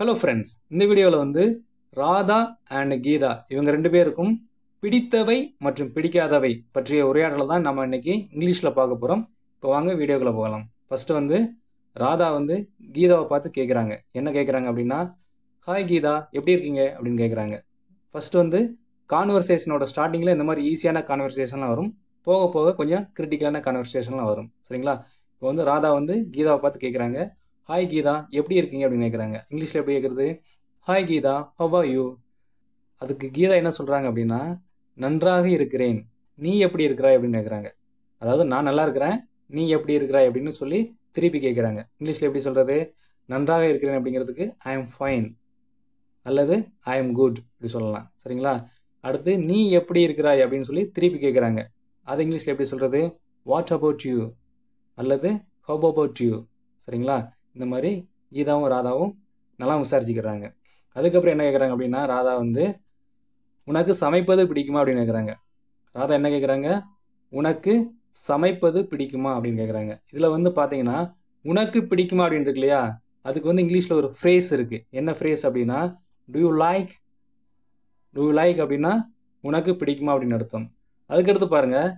hello friends இந்த வீடியோவில் வந்து ராதா அண்ட் கீதா இவங்க ரெண்டு பேருக்கும் பிடித்தவை மற்றும் பிடிக்காதவை பற்றிய உரையாடலை தான் நம்ம இன்றைக்கி இங்கிலீஷில் பார்க்க போகிறோம் இப்போ வாங்க வீடியோக்குள்ளே போகலாம் ஃபஸ்ட்டு வந்து ராதா வந்து கீதாவை பார்த்து கேட்குறாங்க என்ன கேட்குறாங்க அப்படின்னா ஹாய் கீதா எப்படி இருக்கீங்க அப்படின்னு கேட்குறாங்க ஃபஸ்ட்டு வந்து கான்வர்சேஷனோட ஸ்டார்டிங்கில் இந்த மாதிரி ஈஸியான கான்வர்சேஷன்லாம் வரும் போக போக கொஞ்சம் கிரிட்டிக்கலான கான்வர்சேஷன்லாம் வரும் சரிங்களா இப்போ வந்து ராதா வந்து கீதாவை பார்த்து கேட்குறாங்க ஹாய் கீதா எப்படி இருக்கீங்க அப்படின்னு கேட்குறாங்க இங்கிலீஷில் எப்படி கேட்குறது hi Geetha how are you அதுக்கு கீதா என்ன சொல்கிறாங்க அப்படின்னா நன்றாக இருக்கிறேன் நீ எப்படி இருக்கிறாய் அப்படின்னு கேட்குறாங்க அதாவது நான் நல்லா இருக்கிறேன் நீ எப்படி இருக்கிறாய் அப்படின்னு சொல்லி திருப்பி கேட்குறாங்க இங்கிலீஷில் எப்படி சொல்கிறது நன்றாக இருக்கிறேன் அப்படிங்கிறதுக்கு ஐ எம் ஃபைன் அல்லது ஐ எம் குட் இப்படி சொல்லலாம் சரிங்களா அடுத்து நீ எப்படி இருக்கிறாய் அப்படின்னு சொல்லி திருப்பி கேட்குறாங்க அது இங்கிலீஷில் எப்படி சொல்கிறது வாட் அபவுட் யூ அல்லது ஹவ் அபவுட் யூ சரிங்களா இந்த மாதிரி கீதாவும் ராதாவும் நல்லா விசாரிச்சுக்கிறாங்க அதுக்கப்புறம் என்ன கேட்குறாங்க அப்படின்னா ராதா வந்து உனக்கு சமைப்பது பிடிக்குமா அப்படின்னு கேட்குறாங்க ராதா என்ன கேட்குறாங்க உனக்கு சமைப்பது பிடிக்குமா அப்படின்னு கேட்குறாங்க இதில் வந்து பார்த்தீங்கன்னா உனக்கு பிடிக்குமா அப்படின்னு இருக்கு இல்லையா அதுக்கு வந்து இங்கிலீஷில் ஒரு ஃப்ரேஸ் இருக்குது என்ன ஃப்ரேஸ் அப்படின்னா do you like do you like அப்படின்னா உனக்கு பிடிக்குமா அப்படின்னு அர்த்தம் அதுக்கடுத்து பாருங்கள்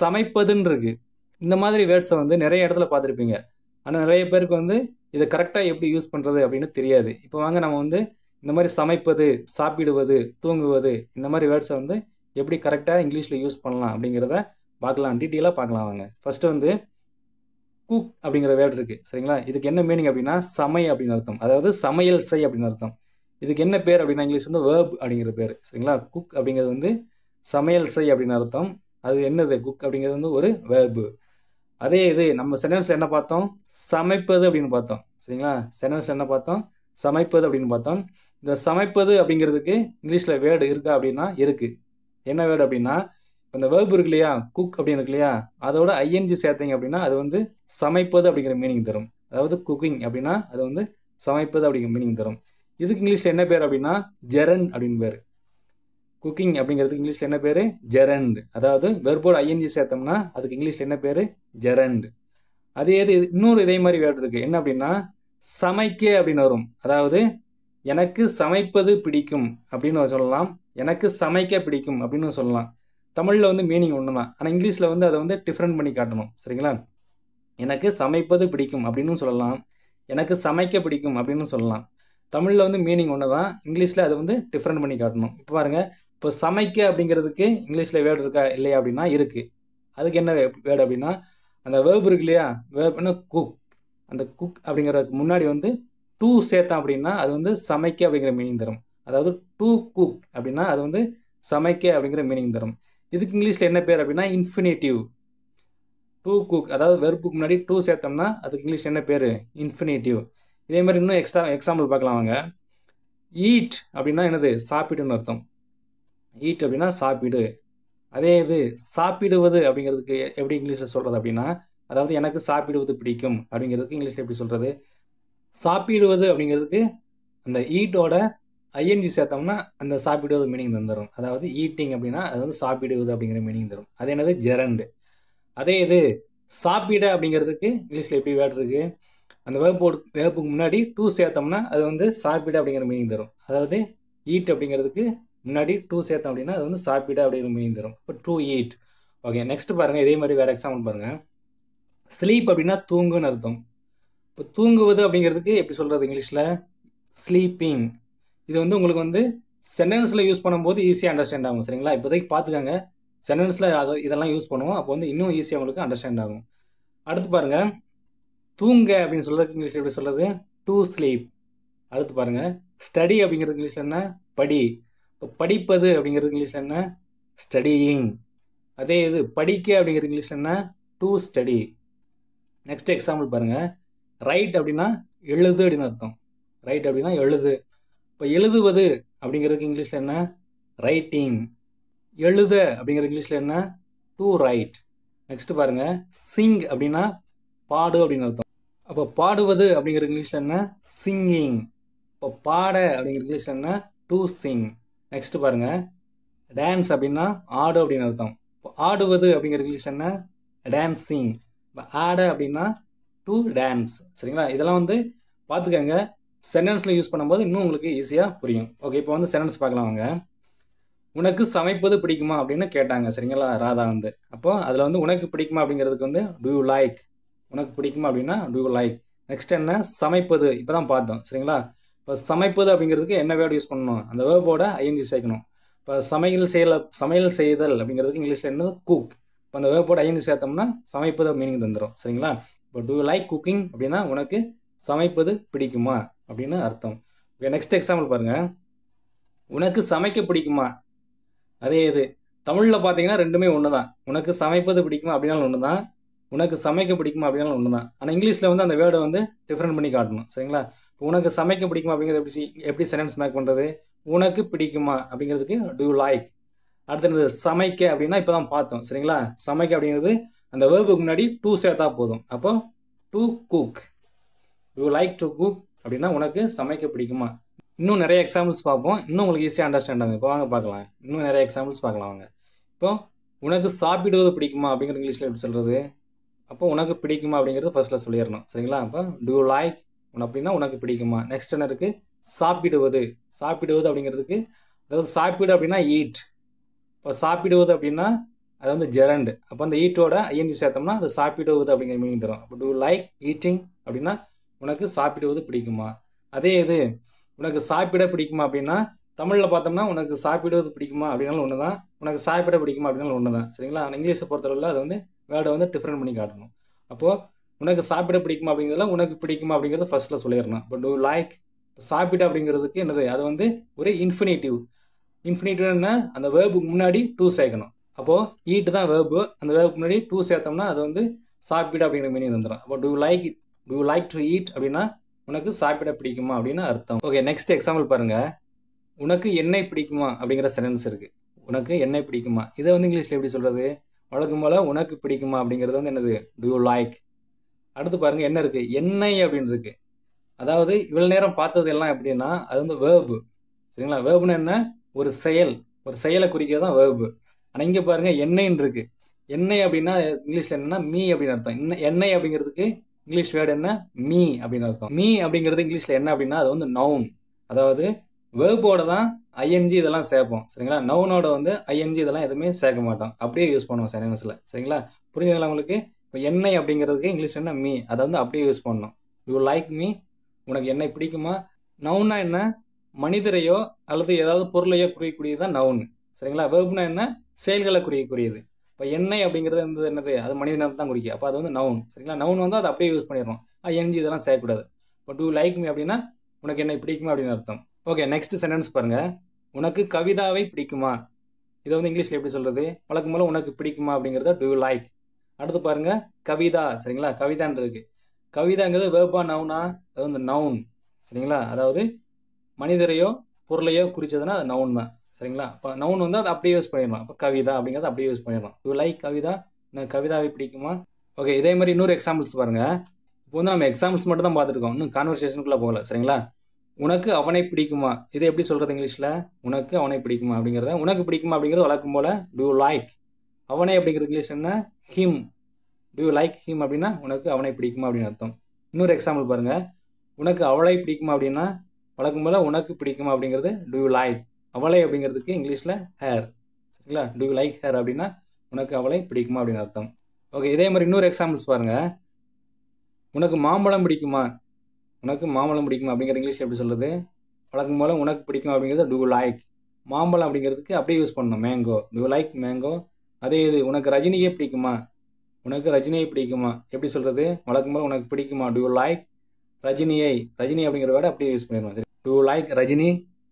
சமைப்பதுன்னு இருக்குது இந்த மாதிரி வேர்ட்ஸை வந்து நிறைய இடத்துல பார்த்துருப்பீங்க ஆனால் நிறைய பேருக்கு வந்து இதை கரெக்டாக எப்படி யூஸ் பண்ணுறது அப்படின்னு தெரியாது இப்போ வாங்க நம்ம வந்து இந்த மாதிரி சமைப்பது சாப்பிடுவது தூங்குவது இந்த மாதிரி வேர்ட்ஸை வந்து எப்படி கரெக்டாக இங்கிலீஷில் யூஸ் பண்ணலாம் அப்படிங்கிறத பார்க்கலாம் டீட்டெயிலாக பார்க்கலாம் வாங்க ஃபஸ்ட்டு வந்து குக் அப்படிங்கிற வேர்ட் இருக்குது சரிங்களா இதுக்கு என்ன மீனிங் அப்படின்னா சமை அப்படின்னு அர்த்தம் அதாவது சமையல் செய் அப்படின்னு அர்த்தம் இதுக்கு என்ன பேர் அப்படின்னா இங்கிலீஷ் வந்து வேர்ப் அப்படிங்கிற பேர் சரிங்களா குக் அப்படிங்கிறது வந்து சமையல் செய் அப்படின்னு அர்த்தம் அது என்னது குக் அப்படிங்கிறது வந்து ஒரு வேர்பு அதே இது நம்ம சென்டென்ஸ்ல என்ன பார்த்தோம் சமைப்பது அப்படின்னு பார்த்தோம் சரிங்களா சென்டென்ஸ்ல என்ன பார்த்தோம் சமைப்பது அப்படின்னு பார்த்தோம் இந்த சமைப்பது அப்படிங்கிறதுக்கு இங்கிலீஷில் வேர்டு இருக்கா அப்படின்னா இருக்குது என்ன வேர்டு அப்படின்னா இப்போ இந்த வேர்பு இருக்கு இல்லையா குக் அப்படின்னு இருக்கு இல்லையா அதோட ஐஎன்ஜி சேர்த்திங்க அப்படின்னா அது வந்து சமைப்பது அப்படிங்கிற மீனிங் தரும் அதாவது குக்கிங் அப்படின்னா அது வந்து சமைப்பது அப்படிங்கிற மீனிங் தரும் இதுக்கு இங்கிலீஷில் என்ன பேர் அப்படின்னா ஜெரன் அப்படின்னு பேர் குக்கிங் அப்படிங்கிறதுக்கு இங்கிலீஷில் என்ன பேர் ஜெரண்ட் அதாவது வெர்போட ஐஎன்ஜி சேர்த்தோம்னா அதுக்கு இங்கிலீஷில் என்ன பேர் ஜெரண்ட் அதே இது இன்னொரு இதே மாதிரி வேர்டு இருக்குது என்ன அப்படின்னா சமைக்க அப்படின்னு வரும் அதாவது எனக்கு சமைப்பது பிடிக்கும் அப்படின்னு சொல்லலாம் எனக்கு சமைக்க பிடிக்கும் அப்படின்னு சொல்லலாம் தமிழில் வந்து மீனிங் ஒன்று தான் ஆனால் இங்கிலீஷில் வந்து அதை வந்து டிஃப்ரெண்ட் பண்ணி காட்டணும் சரிங்களா எனக்கு சமைப்பது பிடிக்கும் அப்படின்னு சொல்லலாம் எனக்கு சமைக்க பிடிக்கும் அப்படின்னு சொல்லலாம் தமிழில் வந்து மீனிங் ஒன்று தான் இங்கிலீஷில் அதை வந்து டிஃப்ரெண்ட் பண்ணி காட்டணும் இப்போ பாருங்கள் இப்போ சமைக்க அப்படிங்கிறதுக்கு இங்கிலீஷில் வேர்டு இருக்கா இல்லையா அப்படின்னா இருக்குது அதுக்கு என்ன வேர்டு அப்படின்னா அந்த வேர்பு இருக்கு இல்லையா வேர்ப்னா குக் அந்த குக் அப்படிங்கிறதுக்கு முன்னாடி வந்து டூ சேர்த்தா அப்படின்னா அது வந்து சமைக்க அப்படிங்கிற மீனிங் தரும் அதாவது டூ குக் அப்படின்னா அது வந்து சமைக்க அப்படிங்கிற மீனிங் தரும் இதுக்கு இங்கிலீஷில் என்ன பேர் அப்படின்னா இன்ஃபினேட்டிவ் டூ குக் அதாவது வெறுப்புக்கு முன்னாடி டூ சேர்த்தோம்னா அதுக்கு இங்கிலீஷ் என்ன பேர் இன்ஃபினேட்டிவ் இதே மாதிரி இன்னும் எக்ஸ்ட்ரா எக்ஸாம்பிள் பார்க்கலாம் வாங்க ஈட் அப்படின்னா என்னது சாப்பிடுன்னு அர்த்தம் ஈட் அப்படின்னா சாப்பிடு அதே இது சாப்பிடுவது அப்படிங்கிறதுக்கு எப்படி இங்கிலீஷில் சொல்கிறது அப்படின்னா அதாவது எனக்கு சாப்பிடுவது பிடிக்கும் அப்படிங்கிறதுக்கு இங்கிலீஷில் எப்படி சொல்கிறது சாப்பிடுவது அப்படிங்கிறதுக்கு அந்த ஈட்டோட ஐஎன்ஜி சேர்த்தோம்னா அந்த சாப்பிடுவது மீனிங் தந்துடும் அதாவது ஈட்டிங் அப்படின்னா அது வந்து சாப்பிடுவது அப்படிங்கிற மீனிங் தரும் அது என்னது ஜெரண்டு அதே இது சாப்பிட அப்படிங்கிறதுக்கு இங்கிலீஷில் எப்படி வேட்ருக்கு இருக்குது அந்த வேப்போடு வேப்புக்கு முன்னாடி டூ சேர்த்தோம்னா அது வந்து சாப்பிட அப்படிங்கிற மீனிங் தரும் அதாவது ஈட் அப்படிங்கிறதுக்கு முன்னாடி டூ சேர்த்தோம் அப்படின்னா அது வந்து சாப்பிட அப்படின்னு மீந்துடும் இப்போ டூ எயிட் ஓகே நெக்ஸ்ட் பாருங்கள் இதே மாதிரி வேறு எக்ஸாம்பிள் பாருங்கள் ஸ்லீப் அப்படின்னா தூங்குன்னு அர்த்தம் இப்போ தூங்குவது அப்படிங்கிறதுக்கு எப்படி சொல்கிறது இங்கிலீஷில் ஸ்லீப்பிங் இது வந்து உங்களுக்கு வந்து சென்டென்ஸில் யூஸ் பண்ணும்போது ஈஸியாக அண்டர்ஸ்டாண்ட் ஆகும் சரிங்களா இப்போதைக்கு பார்த்துக்கங்க சென்டென்ஸில் அதை இதெல்லாம் யூஸ் பண்ணுவோம் அப்போ வந்து இன்னும் ஈஸியாக உங்களுக்கு அண்டர்ஸ்டாண்ட் ஆகும் அடுத்து பாருங்கள் தூங்க அப்படின்னு சொல்கிறதுக்கு இங்கிலீஷ் எப்படி சொல்கிறது டூ ஸ்லீப் அடுத்து பாருங்கள் ஸ்டடி அப்படிங்கிறது இங்கிலீஷில் என்ன படி இப்போ படிப்பது அப்படிங்கிறது இங்கிலீஷில் என்ன ஸ்டடியிங் அதே இது படிக்க அப்படிங்கிறது இங்கிலீஷில் என்ன டூ ஸ்டடி நெக்ஸ்ட் எக்ஸாம்பிள் பாருங்கள் ரைட் அப்படின்னா எழுது அப்படின்னு அர்த்தம் ரைட் அப்படின்னா எழுது இப்போ எழுதுவது அப்படிங்கிறதுக்கு இங்கிலீஷில் என்ன ரைட்டிங் எழுத அப்படிங்கிற இங்கிலீஷில் என்ன டூ ரைட் நெக்ஸ்ட் பாருங்கள் சிங் அப்படின்னா பாடு அப்படின்னு அர்த்தம் அப்போ பாடுவது அப்படிங்கிற இங்கிலீஷில் என்ன சிங்கிங் இப்போ பாட அப்படிங்கிற இங்கிலீஷில் என்ன டூ சிங் நெக்ஸ்ட்டு பாருங்கள் டான்ஸ் அப்படின்னா ஆடு அப்படின்னு அர்த்தம் இப்போ ஆடுவது அப்படிங்கிற இங்கிலீஷ் என்ன டான்ஸிங் இப்போ ஆட அப்படின்னா டு டான்ஸ் சரிங்களா இதெல்லாம் வந்து பார்த்துக்கங்க சென்டென்ஸில் யூஸ் பண்ணும்போது இன்னும் உங்களுக்கு ஈஸியாக புரியும் ஓகே இப்போ வந்து சென்டென்ஸ் பார்க்கலாம் வாங்க உனக்கு சமைப்பது பிடிக்குமா அப்படின்னு கேட்டாங்க சரிங்களா ராதா வந்து அப்போது அதில் வந்து உனக்கு பிடிக்குமா அப்படிங்கிறதுக்கு வந்து டூ யூ லைக் உனக்கு பிடிக்குமா அப்படின்னா டூ யூ லைக் நெக்ஸ்ட் என்ன சமைப்பது இப்போ தான் பார்த்தோம் சரிங்களா இப்போ சமைப்பது அப்படிங்கிறதுக்கு என்ன வேர்டு யூஸ் பண்ணணும் அந்த வேர்போட ஐஎன்ஜி சேர்க்கணும் இப்போ சமையல் செய்யல சமையல் செய்தல் அப்படிங்கிறதுக்கு இங்கிலீஷில் என்னது குக் இப்போ அந்த வேர்போட ஐஎன்ஜி சேர்த்தோம்னா சமைப்பது மீனிங் தந்துடும் சரிங்களா இப்போ டூ லைக் குக்கிங் அப்படின்னா உனக்கு சமைப்பது பிடிக்குமா அப்படின்னு அர்த்தம் ஓகே நெக்ஸ்ட் எக்ஸாம்பிள் பாருங்கள் உனக்கு சமைக்க பிடிக்குமா அதே இது தமிழில் பார்த்தீங்கன்னா ரெண்டுமே ஒன்று தான் உனக்கு சமைப்பது பிடிக்குமா அப்படின்னாலும் ஒன்று தான் உனக்கு சமைக்க பிடிக்குமா அப்படின்னாலும் ஒன்று தான் ஆனால் இங்கிலீஷில் வந்து அந்த வேர்டை வந்து டிஃப்ரெண்ட் பண்ணி காட்டணும் சரிங்களா உனக்கு சமைக்க பிடிக்குமா அப்படிங்கிறது எப்படி எப்படி சென்டென்ஸ் மேக் பண்ணுறது உனக்கு பிடிக்குமா அப்படிங்கிறதுக்கு டூ லைக் அடுத்தது சமைக்க அப்படின்னா இப்போ தான் பார்த்தோம் சரிங்களா சமைக்க அப்படிங்கிறது அந்த வேர்புக்கு முன்னாடி டூ சேர்த்தா போதும் அப்போ to cook you like to cook அப்படின்னா உனக்கு சமைக்க பிடிக்குமா இன்னும் நிறைய எக்ஸாம்பிள்ஸ் பார்ப்போம் இன்னும் உங்களுக்கு ஈஸியாக அண்டர்ஸ்டாண்ட் ஆகும் இப்போ வாங்க பார்க்கலாம் இன்னும் நிறைய எக்ஸாம்பிள்ஸ் பார்க்கலாம் வாங்க இப்போ உனக்கு சாப்பிடுவது பிடிக்குமா அப்படிங்கிற இங்கிலீஷில் எப்படி சொல்கிறது அப்போ உனக்கு பிடிக்குமா அப்படிங்கிறது ஃபர்ஸ்ட்டில் சொல்லிடணும் சரிங்களா அப்போ டூ லைக் உன் அப்படின்னா உனக்கு பிடிக்குமா நெக்ஸ்ட் என்ன இருக்குது சாப்பிடுவது சாப்பிடுவது அப்படிங்கிறதுக்கு அதாவது சாப்பிடு அப்படின்னா ஈட் இப்போ சாப்பிடுவது அப்படின்னா அது வந்து ஜெரண்டு அப்போ அந்த ஈட்டோட ஐஎன்ஜி சேர்த்தோம்னா அது சாப்பிடுவது அப்படிங்கிற மீனிங் தரும் அப்போ டூ லைக் ஈட்டிங் அப்படின்னா உனக்கு சாப்பிடுவது பிடிக்குமா அதே இது உனக்கு சாப்பிட பிடிக்குமா அப்படின்னா தமிழில் பார்த்தோம்னா உனக்கு சாப்பிடுவது பிடிக்குமா அப்படின்னாலும் ஒன்று தான் உனக்கு சாப்பிட பிடிக்குமா அப்படின்னாலும் ஒன்று தான் சரிங்களா இங்கிலீஷை பொறுத்தளவில் அது வந்து வேர்டை வந்து டிஃப்ரெண்ட் பண்ணி காட்டணும் அப்போது உனக்கு சாப்பிட பிடிக்குமா அப்படிங்கிறதுலாம் உனக்கு பிடிக்குமா அப்படிங்கிறத ஃபர்ஸ்ட்ல சொல்லிடணும் பட் டூ லைக் சாப்பிட அப்படிங்கிறதுக்கு என்னது அது வந்து ஒரே இன்ஃபினேட்டிவ் என்ன அந்த வேர்புக்கு முன்னாடி டூ சேர்க்கணும் அப்போது ஈட்டு தான் வேர்பு அந்த வேர்புக்கு முன்னாடி டூ சேர்த்தோம்னா அது வந்து சாப்பிட அப்படிங்கிற மீனிங் வந்துடும் அப்போ to like to like to eat அப்படின்னா உனக்கு சாப்பிட பிடிக்குமா அப்படின்னு அர்த்தம் ஓகே நெக்ஸ்ட் எக்ஸாம்பிள் பாருங்கள் உனக்கு எண்ணெய் பிடிக்குமா அப்படிங்கிற சென்டென்ஸ் இருக்குது உனக்கு எண்ணெய் பிடிக்குமா இதை வந்து இங்கிலீஷில் எப்படி சொல்கிறது வழக்கம் போல் உனக்கு பிடிக்குமா அப்படிங்கிறது வந்து என்னது டூ லைக் அடுத்து பாருங்க என்ன இருக்கு எண்ணெய் அப்படின்னு இருக்கு அதாவது இவ்வளவு நேரம் பார்த்தது எல்லாம் எப்படின்னா அது வந்து வேர்பு சரிங்களா வேர்புனா என்ன ஒரு செயல் ஒரு செயலை குறிக்கிறது தான் வேர்பு ஆனால் இங்கே பாருங்க எண்ணெய்ன்னு இருக்கு எண்ணெய் அப்படின்னா இங்கிலீஷில் என்னன்னா மீ அப்படின்னு அர்த்தம் என்ன எண்ணெய் அப்படிங்கிறதுக்கு இங்கிலீஷ் வேர்டு என்ன மீ அப்படின்னு அர்த்தம் மீ அப்படிங்கிறது இங்கிலீஷில் என்ன அப்படின்னா அது வந்து நவுன் அதாவது வேர்போட தான் ஐஎன்ஜி இதெல்லாம் சேர்ப்போம் சரிங்களா நவுனோட வந்து ஐஎன்ஜி இதெல்லாம் எதுவுமே சேர்க்க மாட்டோம் அப்படியே யூஸ் பண்ணுவோம் சென்டென்ஸில் சரிங்களா புரிஞ்சுங்களா உங்களுக்கு இப்போ என்னை அப்படிங்கிறதுக்கு இங்கிலீஷ் என்ன மீ அதை வந்து அப்படியே யூஸ் பண்ணணும் யூ லைக் மீ உனக்கு என்னை பிடிக்குமா நவுன்னா என்ன மனிதரையோ அல்லது ஏதாவது பொருளையோ குறியக்கூடியது தான் நவுன் சரிங்களா வெப்னா என்ன செயல்களை குறியக்கூடியது இப்போ எண்ணெய் அப்படிங்கிறது வந்து என்னது அது மனிதனை தான் குறிக்கும் அப்போ அது வந்து நவுன் சரிங்களா நவுன் வந்து அதை அப்படியே யூஸ் பண்ணிடுறோம் என்ஜி இதெல்லாம் செய்யக்கூடாது இப்போ டூ லைக் மீ அப்படின்னா உனக்கு என்னை பிடிக்குமா அப்படின்னு அர்த்தம் ஓகே நெக்ஸ்ட் சென்டென்ஸ் பாருங்கள் உனக்கு கவிதாவை பிடிக்குமா இதை வந்து இங்கிலீஷில் எப்படி சொல்கிறது வழக்கம் போல் உனக்கு பிடிக்குமா அப்படிங்கிறத டூ லைக் அடுத்து பாருங்கள் கவிதா சரிங்களா கவிதான்றது கவிதாங்கிறது வேப்பா நவுனா அது வந்து நவுன் சரிங்களா அதாவது மனிதரையோ பொருளையோ குறிச்சதுன்னா அது நவுன் தான் சரிங்களா இப்போ நவுன் வந்து அதை அப்படியே யூஸ் பண்ணிடலாம் இப்போ கவிதா அப்படிங்கிறத அப்படியே யூஸ் பண்ணிடலாம் யூ லைக் கவிதா எனக்கு கவிதாவை பிடிக்குமா ஓகே இதே மாதிரி இன்னொரு எக்ஸாம்பிள்ஸ் பாருங்க இப்போ வந்து நம்ம எக்ஸாம்பிள்ஸ் மட்டும் தான் பார்த்துருக்கோம் இன்னும் கான்வர்சேஷனுக்குள்ளே போகல சரிங்களா உனக்கு அவனை பிடிக்குமா இது எப்படி சொல்கிறது இங்கிலீஷில் உனக்கு அவனை பிடிக்குமா அப்படிங்கிறத உனக்கு பிடிக்குமா அப்படிங்கிறது வளர்க்கும் போல டூ லைக் அவனே அப்படிங்கிறது இங்கிலீஷ் என்ன him do you like him அப்படின்னா உனக்கு அவனை பிடிக்குமா அப்படின்னு அர்த்தம் இன்னொரு எக்ஸாம்பிள் பாருங்கள் உனக்கு அவளை பிடிக்குமா அப்படின்னா வழக்கம் போல் உனக்கு பிடிக்குமா அப்படிங்கிறது டு யூ லைக் அவளை அப்படிங்கிறதுக்கு இங்கிலீஷில் ஹேர் சரிங்களா டூ யூ லைக் ஹேர் அப்படின்னா உனக்கு அவளை பிடிக்குமா அப்படின்னு அர்த்தம் ஓகே இதே மாதிரி இன்னொரு எக்ஸாம்பிள்ஸ் பாருங்கள் உனக்கு மாம்பழம் பிடிக்குமா உனக்கு மாம்பழம் பிடிக்குமா அப்படிங்கிற இங்கிலீஷ் எப்படி சொல்கிறது வழக்கம் போல் உனக்கு பிடிக்கும் அப்படிங்கிறது டூ லைக் மாம்பழம் அப்படிங்கிறதுக்கு அப்படியே யூஸ் பண்ணணும் மேங்கோ டூ லைக் மேங்கோ அதே இது உனக்கு ரஜினியே பிடிக்குமா உனக்கு ரஜினியை பிடிக்குமா எப்படி சொல்கிறது வழக்கம் போல் உனக்கு பிடிக்குமா டூ லைக் ரஜினியை ரஜினி அப்படிங்கிற வேர்டை அப்படியே யூஸ் பண்ணிடணும் சரி டூ லைக் ரஜினி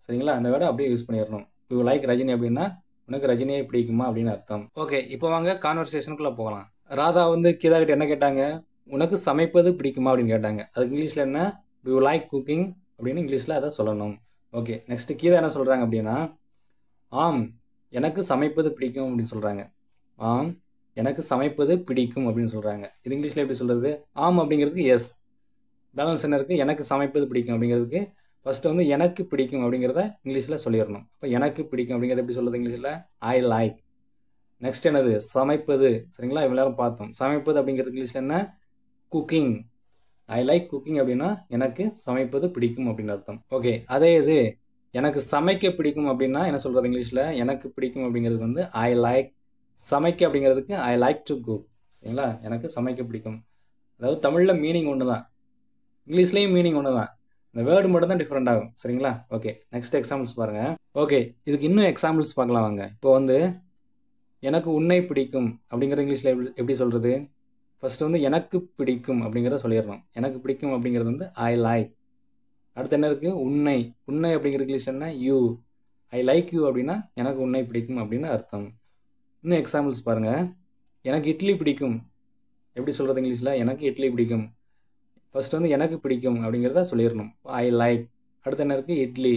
சரிங்களா அந்த வேர்டை அப்படியே யூஸ் பண்ணிடணும் டூ லைக் ரஜினி அப்படின்னா உனக்கு ரஜினியை பிடிக்குமா அப்படின்னு அர்த்தம் ஓகே இப்போ வாங்க கான்வர்சேஷனுக்குள்ளே போகலாம் ராதா வந்து கீதா கிட்ட என்ன கேட்டாங்க உனக்கு சமைப்பது பிடிக்குமா அப்படின்னு கேட்டாங்க அதுக்கு இங்கிலீஷில் என்ன டூ லைக் குக்கிங் அப்படின்னு இங்கிலீஷில் அதை சொல்லணும் ஓகே நெக்ஸ்ட்டு கீதா என்ன சொல்கிறாங்க அப்படின்னா ஆம் எனக்கு சமைப்பது பிடிக்கும் அப்படின்னு சொல்கிறாங்க ஆம் எனக்கு சமைப்பது பிடிக்கும் அப்படின்னு சொல்கிறாங்க இது இங்கிலீஷில் எப்படி சொல்கிறது ஆம் அப்படிங்கிறதுக்கு எஸ் பேலன்ஸ் என்ன இருக்குது எனக்கு சமைப்பது பிடிக்கும் அப்படிங்கிறதுக்கு ஃபஸ்ட்டு வந்து எனக்கு பிடிக்கும் அப்படிங்கிறத இங்கிலீஷில் சொல்லிடணும் அப்போ எனக்கு பிடிக்கும் அப்படிங்கிறத எப்படி சொல்கிறது இங்கிலீஷில் ஐ லைக் நெக்ஸ்ட் என்னது சமைப்பது சரிங்களா இவ்வளோ நேரம் பார்த்தோம் சமைப்பது அப்படிங்கிறது இங்கிலீஷில் என்ன குக்கிங் ஐ லைக் குக்கிங் அப்படின்னா எனக்கு சமைப்பது பிடிக்கும் அப்படின்னு அர்த்தம் ஓகே அதே இது எனக்கு சமைக்க பிடிக்கும் அப்படின்னா என்ன சொல்கிறது இங்கிலீஷில் எனக்கு பிடிக்கும் அப்படிங்கிறது வந்து ஐ லைக் சமைக்க அப்படிங்கிறதுக்கு ஐ லைக் டு குக் சரிங்களா எனக்கு சமைக்க பிடிக்கும் அதாவது தமிழில் மீனிங் ஒன்று தான் இங்கிலீஷ்லேயும் மீனிங் ஒன்று தான் இந்த வேர்டு மட்டும் தான் டிஃப்ரெண்ட் ஆகும் சரிங்களா ஓகே நெக்ஸ்ட் எக்ஸாம்பிள்ஸ் பாருங்கள் ஓகே இதுக்கு இன்னும் எக்ஸாம்பிள்ஸ் பார்க்கலாம் வாங்க இப்போ வந்து எனக்கு உன்னை பிடிக்கும் அப்படிங்கிறது இங்கிலீஷில் எப்படி எப்படி சொல்கிறது ஃபஸ்ட்டு வந்து எனக்கு பிடிக்கும் அப்படிங்கிறத சொல்லிடுறோம் எனக்கு பிடிக்கும் அப்படிங்கிறது வந்து ஐ லைக் அடுத்து என்ன இருக்குது உன்னை உன்னை அப்படிங்கிற இங்கிலீஷ் என்ன யூ ஐ லைக் யூ அப்படின்னா எனக்கு உன்னை பிடிக்கும் அப்படின்னு அர்த்தம் இன்னும் எக்ஸாம்பிள்ஸ் பாருங்கள் எனக்கு இட்லி பிடிக்கும் எப்படி சொல்கிறது இங்கிலீஷில் எனக்கு இட்லி பிடிக்கும் ஃபஸ்ட் வந்து எனக்கு பிடிக்கும் அப்படிங்கிறத சொல்லிடணும் ஐ லைக் அடுத்த என்ன இருக்குது இட்லி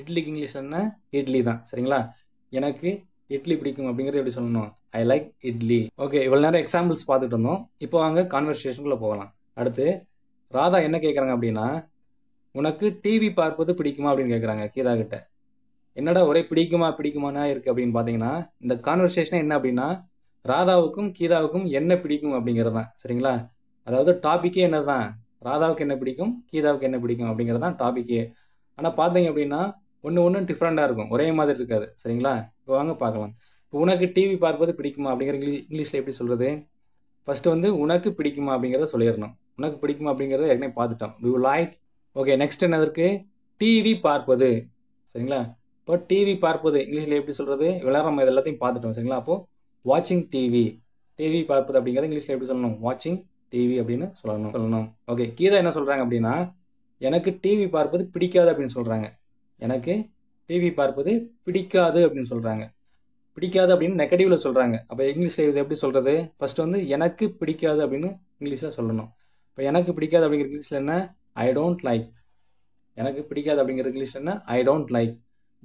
இட்லிக்கு இங்கிலீஷ் என்ன இட்லி தான் சரிங்களா எனக்கு இட்லி பிடிக்கும் அப்படிங்கிறது எப்படி சொல்லணும் ஐ லைக் இட்லி ஓகே இவ்வளோ நேரம் எக்ஸாம்பிள்ஸ் பார்த்துட்டு இருந்தோம் இப்போ வாங்க கான்வர்சேஷனுக்குள்ளே போகலாம் அடுத்து ராதா என்ன கேட்குறாங்க அப்படின்னா உனக்கு டிவி பார்ப்பது பிடிக்குமா அப்படின்னு கேட்குறாங்க கீதா கிட்ட என்னடா ஒரே பிடிக்குமா பிடிக்குமானா இருக்குது அப்படின்னு பார்த்தீங்கன்னா இந்த கான்வர்சேஷனே என்ன அப்படின்னா ராதாவுக்கும் கீதாவுக்கும் என்ன பிடிக்கும் அப்படிங்கிறது தான் சரிங்களா அதாவது டாப்பிக்கே என்ன தான் ராதாவுக்கு என்ன பிடிக்கும் கீதாவுக்கு என்ன பிடிக்கும் அப்படிங்கிறது தான் டாப்பிக்கே ஆனால் பார்த்தீங்க அப்படின்னா ஒன்று ஒன்று டிஃப்ரெண்டாக இருக்கும் ஒரே மாதிரி இருக்காது சரிங்களா இப்போ வாங்க பார்க்கலாம் இப்போ உனக்கு டிவி பார்ப்பது பிடிக்குமா அப்படிங்கிற இங்கிலீஷ் இங்கிலீஷில் எப்படி சொல்கிறது ஃபஸ்ட்டு வந்து உனக்கு பிடிக்குமா அப்படிங்கிறத சொல்லிடணும் உனக்கு பிடிக்குமா அப்படிங்கிறத ஏற்கனவே பார்த்துட்டோம் யூ லைக் ஓகே நெக்ஸ்ட் என்ன இருக்குது டிவி பார்ப்பது சரிங்களா இப்போ டிவி பார்ப்பது இங்கிலீஷில் எப்படி சொல்கிறது விளையாட நம்ம இது எல்லாத்தையும் பார்த்துட்டோம் சரிங்களா அப்போது வாட்சிங் டிவி டிவி பார்ப்பது அப்படிங்கிறது இங்கிலீஷில் எப்படி சொல்லணும் வாட்சிங் டிவி அப்படின்னு சொல்லணும் சொல்லணும் ஓகே கீதா என்ன சொல்கிறாங்க அப்படின்னா எனக்கு டிவி பார்ப்பது பிடிக்காது அப்படின்னு சொல்கிறாங்க எனக்கு டிவி பார்ப்பது பிடிக்காது அப்படின்னு சொல்கிறாங்க பிடிக்காது அப்படின்னு நெகட்டிவில் சொல்கிறாங்க அப்போ இங்கிலீஷில் இது எப்படி சொல்கிறது ஃபஸ்ட்டு வந்து எனக்கு பிடிக்காது அப்படின்னு இங்கிலீஷில் சொல்லணும் இப்போ எனக்கு பிடிக்காது அப்படிங்கிற இங்கிலீஷில் என்ன ஐ டோன்ட் லைக் எனக்கு பிடிக்காது அப்படிங்கிற இங்கிலீஷில் என்ன ஐ டோன்ட் லைக்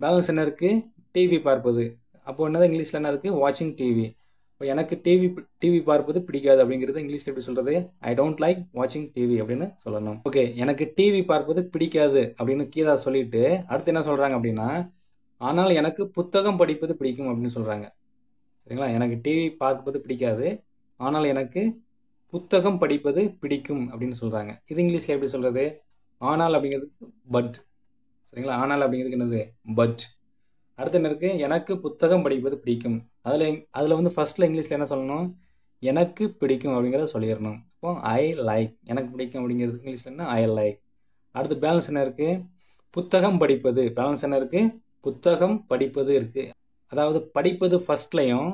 பேலன்ஸ் என்ன இருக்குது டிவி பார்ப்பது அப்போது என்னது இங்கிலீஷில் என்ன இருக்குது வாட்சிங் டிவி இப்போ எனக்கு டிவி டிவி பார்ப்பது பிடிக்காது அப்படிங்கிறது இங்கிலீஷில் எப்படி சொல்கிறது ஐ டோன்ட் லைக் வாட்சிங் டிவி அப்படின்னு சொல்லணும் ஓகே எனக்கு டிவி பார்ப்பது பிடிக்காது அப்படின்னு கீதா சொல்லிட்டு அடுத்து என்ன சொல்கிறாங்க அப்படின்னா ஆனால் எனக்கு புத்தகம் படிப்பது பிடிக்கும் அப்படின்னு சொல்கிறாங்க சரிங்களா எனக்கு டிவி பார்ப்பது பிடிக்காது ஆனால் எனக்கு புத்தகம் படிப்பது பிடிக்கும் அப்படின்னு சொல்கிறாங்க இது இங்கிலீஷில் எப்படி சொல்கிறது ஆனால் அப்படிங்கிறதுக்கு பட் சரிங்களா ஆனால் அப்படிங்கிறதுக்கு என்னது பட் அடுத்து என்ன இருக்குது எனக்கு புத்தகம் படிப்பது பிடிக்கும் அதில் அதில் வந்து ஃபஸ்ட்டில் இங்கிலீஷில் என்ன சொல்லணும் எனக்கு பிடிக்கும் அப்படிங்கிறத சொல்லிடணும் இப்போ ஐ லைக் எனக்கு பிடிக்கும் அப்படிங்கிறது இங்கிலீஷில் என்ன ஐ லைக் அடுத்து பேலன்ஸ் என்ன இருக்குது புத்தகம் படிப்பது பேலன்ஸ் என்ன இருக்குது புத்தகம் படிப்பது இருக்குது அதாவது படிப்பது ஃபஸ்ட்லேயும்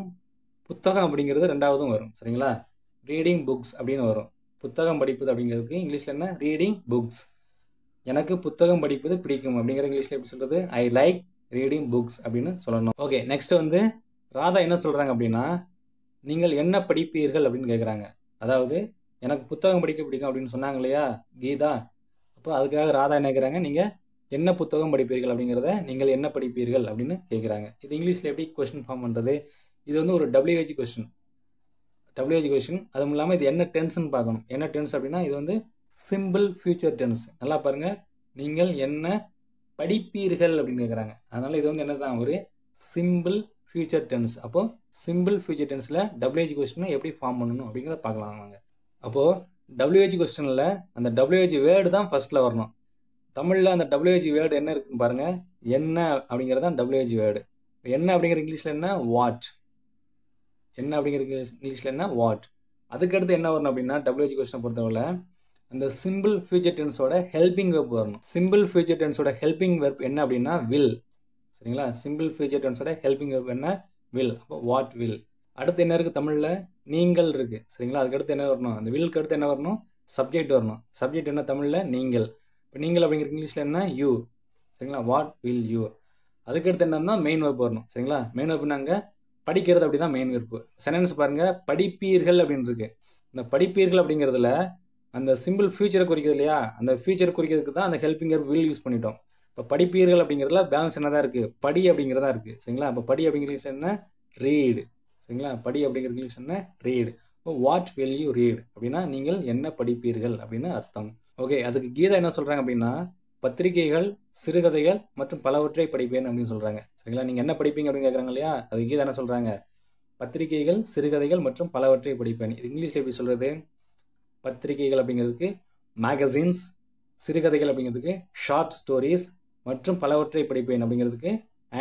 புத்தகம் அப்படிங்கிறது ரெண்டாவதும் வரும் சரிங்களா ரீடிங் புக்ஸ் அப்படின்னு வரும் புத்தகம் படிப்பது அப்படிங்கிறதுக்கு இங்கிலீஷில் என்ன ரீடிங் புக்ஸ் எனக்கு புத்தகம் படிப்பது பிடிக்கும் அப்படிங்கிற இங்கிலீஷில் எப்படி சொல்கிறது ஐ லைக் ரீடிங் புக்ஸ் அப்படின்னு சொல்லணும் ஓகே நெக்ஸ்ட் வந்து ராதா என்ன சொல்கிறாங்க அப்படின்னா நீங்கள் என்ன படிப்பீர்கள் அப்படின்னு கேட்குறாங்க அதாவது எனக்கு புத்தகம் படிக்க பிடிக்கும் அப்படின்னு சொன்னாங்க இல்லையா கீதா அப்போ அதுக்காக ராதா என்ன கேட்குறாங்க நீங்கள் என்ன புத்தகம் படிப்பீர்கள் அப்படிங்கிறத நீங்கள் என்ன படிப்பீர்கள் அப்படின்னு கேட்குறாங்க இது இங்கிலீஷில் எப்படி கொஷின் ஃபார்ம் பண்ணுறது இது வந்து ஒரு டபிள்யூஹெச் கொஷின் டபிள்யூஹெச் கொஷின் அதுவும் இல்லாமல் இது என்ன டென்ஸ்ன்னு பார்க்கணும் என்ன டென்ஸ் அப்படின்னா இது வந்து சிம்பிள் ஃபியூச்சர் டென்ஸ் நல்லா பாருங்கள் நீங்கள் என்ன படிப்பீர்கள் அப்படின்னு கேட்குறாங்க அதனால் இது வந்து என்ன தான் ஒரு சிம்பிள் ஃபியூச்சர் டென்ஸ் அப்போது சிம்பிள் ஃபியூச்சர் டென்ஸில் டபிள்யூஹெச் கொஸ்டினை எப்படி ஃபார்ம் பண்ணணும் அப்படிங்கிறத பார்க்கலாம் நாங்கள் அப்போது டபிள்யூஹெச் கொஸ்டினில் அந்த டபிள்யூஹெச் வேர்டு தான் ஃபஸ்ட்டில் வரணும் தமிழில் அந்த டபிள்யூஹெச் வேர்டு என்ன இருக்குன்னு பாருங்கள் என்ன அப்படிங்கிறது தான் டபிள்யூஹெச் வேர்டு என்ன அப்படிங்கிற இங்கிலீஷில் என்ன வாட் என்ன அப்படிங்கிற இங்கிலீஷில் என்ன வாட் அதுக்கடுத்து என்ன வரணும் அப்படின்னா டபிள்யூஹெச் கொஸ்டினை பொறுத்தவரை அந்த சிம்பிள் ஃபியூச்சர் டென்ஸோட ஹெல்பிங் வெர்ப் வரணும் சிம்பிள் ஃபியூச்சர் டென்ஸோட ஹெல்பிங் வெர்ப் என்ன அப்படின்னா வில் சரிங்களா சிம்பிள் ஃபியூச்சர் டென்ஸோட ஹெல்பிங் வெர்ப் என்ன வில் அப்போ வாட் வில் அடுத்து என்ன இருக்குது தமிழில் நீங்கள் இருக்குது சரிங்களா அதுக்கடுத்து என்ன வரணும் அந்த வில்க்கு அடுத்து என்ன வரணும் சப்ஜெக்ட் வரணும் சப்ஜெக்ட் என்ன தமிழில் நீங்கள் இப்போ நீங்கள் அப்படிங்கிற இங்கிலீஷில் என்ன யூ சரிங்களா வாட் வில் யூ அதுக்கடுத்து என்னன்னா மெயின் வெர்ப் வரணும் சரிங்களா மெயின் வெர்ப்னாங்க படிக்கிறது அப்படி தான் மெயின் வெர்ப்பு சென்டென்ஸ் பாருங்கள் படிப்பீர்கள் அப்படின்னு இருக்குது இந்த படிப்பீர்கள் அப்படிங்கிறதுல அந்த சிம்பிள் ஃபியூச்சரை குறிக்கிறது இல்லையா அந்த ஃபியூச்சர் குறிக்கிறதுக்கு தான் அந்த ஹெல்பிங் ஹெல்ப் வில் யூஸ் பண்ணிட்டோம் இப்போ படிப்பீர்கள் அப்படிங்கிறதுல பேலன்ஸ் என்ன தான் இருக்குது படி அப்படிங்கிறதா இருக்குது சரிங்களா இப்போ படி அப்படிங்கிறது என்ன ரீடு சரிங்களா படி அப்படிங்கிறது இங்கிலீஷ் என்ன ரீடு இப்போ வாட் வில் யூ ரீட் அப்படின்னா நீங்கள் என்ன படிப்பீர்கள் அப்படின்னு அர்த்தம் ஓகே அதுக்கு கீதா என்ன சொல்கிறாங்க அப்படின்னா பத்திரிகைகள் சிறுகதைகள் மற்றும் பலவற்றை படிப்பேன் அப்படின்னு சொல்கிறாங்க சரிங்களா நீங்கள் என்ன படிப்பீங்க அப்படின்னு கேட்குறாங்க இல்லையா அது கீதா என்ன சொல்கிறாங்க பத்திரிகைகள் சிறுகதைகள் மற்றும் பலவற்றை படிப்பேன் இது இங்கிலீஷில் எப்படி சொல்கிறது பத்திரிகைகள் அப்படிங்கிறதுக்கு மேகசின்ஸ் சிறுகதைகள் அப்படிங்கிறதுக்கு ஷார்ட் ஸ்டோரிஸ் மற்றும் பலவற்றை படிப்பேன் அப்படிங்கிறதுக்கு